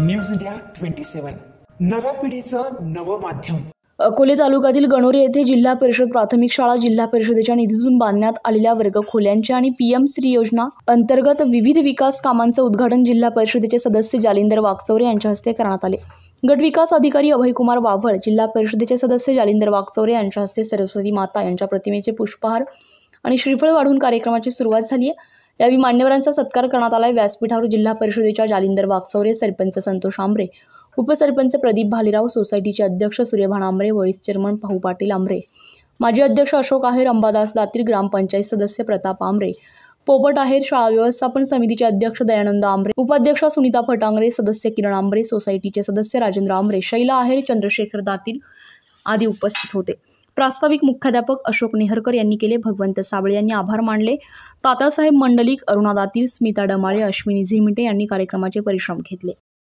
news India twenty सेवन नव्या पिढीचं नवं माध्यम अकोले तालुक्यातील गणोरे येथे जिल्हा परिषद प्राथमिक शाळा जिल्हा परिषदेच्या निधीतून बांधण्यात आलेल्या वर्गखोल्यांच्या आणि पी एम श्री योजना अंतर्गत विविध विकास कामांचं उद्घाटन जिल्हा परिषदेचे सदस्य जालिंदर वागचौरे यांच्या हस्ते करण्यात आले गटविकास अधिकारी अभयकुमार वाभळ जिल्हा परिषदेचे सदस्य जालिंदर वागचौरे यांच्या हस्ते सरस्वती माता यांच्या प्रतिमेचे पुष्पहार आणि श्रीफळ वाढून कार्यक्रमाची सुरुवात झाली आहे यावेळी मान्यवरांचा सत्कार करण्यात आला व्यासपीठावर जिल्हा परिषदेच्या जालिंदर वागचौरे सरपंच संतोष आंबरे उपसरपंच प्रदीप भालेराव सोसायटीचे अध्यक्ष सूर्यभान आंबरे व्हाईस चेअरमन भाऊ पाटील आंबरे माजी अध्यक्ष अशोक आहेर अंबादास दातीर ग्रामपंचायत सदस्य प्रताप आंबरे पोपट आहेर शाळा व्यवस्थापन समितीचे अध्यक्ष दयानंद आंबरे उपाध्यक्ष सुनीता फटांगरे सदस्य किरण आंबरे सोसायटीचे सदस्य राजेंद्र आंबरे शैला आहेर चंद्रशेखर दातील आदी उपस्थित होते प्रास्ताविक मुख्याध्यापक अशोक नेहरकर यांनी केले भगवंत साबळे यांनी आभार मानले तातासाहेब मंडलिक अरुणादातील स्मिता डमाळे अश्विनी झिरमिटे यांनी कार्यक्रमाचे परिश्रम घेतले